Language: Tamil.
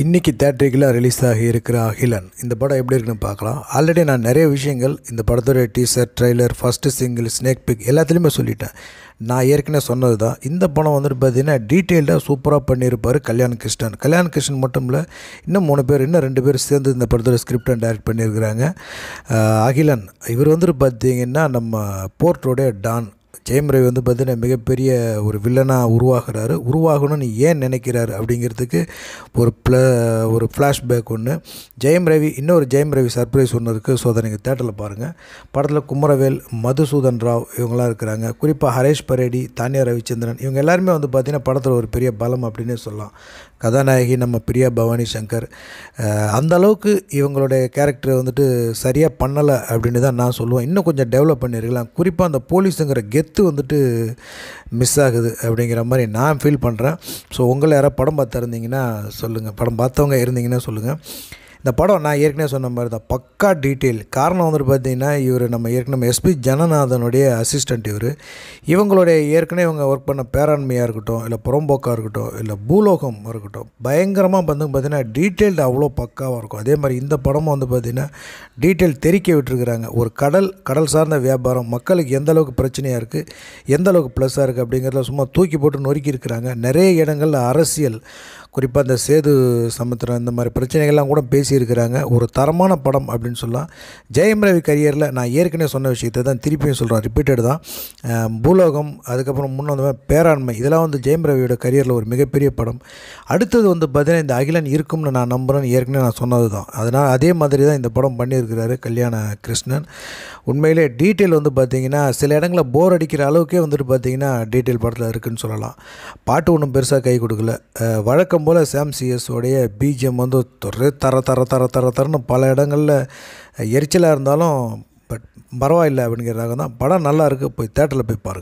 இன்றைக்கி தேட்டரிக்கெலாம் ரிலீஸ் ஆகி இருக்கிற அகிலன் இந்த படம் எப்படி இருக்குன்னு பார்க்கலாம் ஆல்ரெடி நான் நிறைய விஷயங்கள் இந்த படத்துடைய teaser trailer first single sneak peek எல்லாத்துலேயுமே சொல்லிட்டேன் நான் ஏற்கனவே சொன்னது தான் இந்த படம் வந்துட்டு பார்த்திங்கன்னா டீட்டெயில்டாக சூப்பராக பண்ணியிருப்பார் கல்யாண் கிருஷ்ணன் கல்யாண் கிருஷ்ணன் மட்டும் இல்லை இன்னும் மூணு பேர் இன்னும் ரெண்டு பேர் சேர்ந்து இந்த படத்தோட ஸ்கிரிப்டை டைரக்ட் பண்ணியிருக்கிறாங்க அகிலன் இவர் வந்துட்டு பார்த்திங்கன்னா நம்ம போர்ட்டோடைய டான் ஜெயம் ரவி வந்து பார்த்திங்கன்னா மிகப்பெரிய ஒரு வில்லனாக உருவாகிறாரு உருவாகணும்னு ஏன் நினைக்கிறாரு அப்படிங்கிறதுக்கு ஒரு ப்ள ஒரு ஃப்ளாஷ்பேக் ஒன்று ஜெயம் ரவி இன்னொரு ஜெயம் ரவி சர்ப்ரைஸ் ஒன்று இருக்குது ஸோ அதை நீங்கள் தேட்டரில் பாருங்கள் படத்தில் குமரவேல் மதுசூதன் ராவ் இவங்களாம் இருக்கிறாங்க குறிப்பாக ஹரேஷ் பரேடி தானியா ரவிச்சந்திரன் இவங்க எல்லாருமே வந்து பார்த்திங்கன்னா படத்தில் ஒரு பெரிய பலம் அப்படின்னே சொல்லலாம் கதாநாயகி நம்ம பிரியா பவானி சங்கர் அந்த அளவுக்கு இவங்களுடைய கேரக்டரை வந்துட்டு சரியாக பண்ணலை அப்படின்னு தான் நான் சொல்லுவேன் இன்னும் கொஞ்சம் டெவலப் பண்ணியிருக்கலாம் குறிப்பாக அந்த போலீஸுங்கிற கெத் கெத்து வந்துட்டு மிஸ் ஆகுது அப்படிங்கிற மாதிரி நான் ஃபீல் பண்ணுறேன் ஸோ உங்களை யாராவது படம் பார்த்துருந்தீங்கன்னா சொல்லுங்கள் படம் பார்த்தவங்க இருந்தீங்கன்னா சொல்லுங்கள் இந்த படம் நான் ஏற்கனவே சொன்ன மாதிரி தான் பக்கா டீட்டெயில் காரணம் வந்துட்டு பார்த்தீங்கன்னா இவர் நம்ம ஏற்கனவே எஸ்பி ஜனநாதனுடைய அசிஸ்டண்ட் இவர் இவங்களுடைய ஏற்கனவே இவங்க ஒர்க் பண்ண பேராண்மையாக இருக்கட்டும் இல்லை புறம்போக்காக இருக்கட்டும் இல்லை பூலோகம் இருக்கட்டும் பயங்கரமாக வந்து பார்த்திங்கன்னா டீட்டெயில்டு அவ்வளோ பக்காவாக இருக்கும் அதே மாதிரி இந்த படமும் வந்து பார்த்திங்கன்னா டீட்டெயில் தெரிக்க விட்டுருக்குறாங்க ஒரு கடல் கடல் சார்ந்த வியாபாரம் மக்களுக்கு எந்த அளவுக்கு பிரச்சனையாக இருக்குது எந்த அளவுக்கு ப்ளஸ்ஸாக இருக்குது அப்படிங்கிறத சும்மா தூக்கி போட்டு நொறுக்கி இருக்கிறாங்க நிறைய இடங்களில் அரசியல் குறிப்பாக இந்த சேது சமுத்திரம் இந்த மாதிரி பிரச்சனைகள்லாம் கூட பேசி பேசியிருக்கிறாங்க ஒரு தரமான படம் அப்படின்னு சொல்லலாம் ஜெயம் ரவி கரியரில் நான் ஏற்கனவே சொன்ன விஷயத்தை தான் திருப்பியும் சொல்கிறேன் ரிப்பீட்டட் தான் பூலோகம் அதுக்கப்புறம் முன்ன வந்து பேராண்மை இதெல்லாம் வந்து ஜெயம் ரவியோட கரியரில் ஒரு மிகப்பெரிய படம் அடுத்தது வந்து பார்த்திங்கன்னா இந்த அகிலன் இருக்கும்னு நான் நம்புகிறேன் ஏற்கனவே நான் சொன்னது தான் அதனால் அதே மாதிரி தான் இந்த படம் பண்ணியிருக்கிறாரு கல்யாண கிருஷ்ணன் உண்மையிலே டீட்டெயில் வந்து பார்த்திங்கன்னா சில இடங்களில் போர் அடிக்கிற அளவுக்கே வந்துட்டு பார்த்திங்கன்னா டீட்டெயில் படத்தில் இருக்குதுன்னு சொல்லலாம் பாட்டு ஒன்றும் பெருசாக கை கொடுக்கல வழக்கம் போல் சாம் உடைய பிஜிஎம் வந்து தர தர தர தர தரன்னு பல இடங்களில் எரிச்சலாக இருந்தாலும் பட் பரவாயில்லை அப்படிங்கிறதாக தான் படம் நல்லா இருக்குது போய் தேட்டரில் போய் பாருங்கள்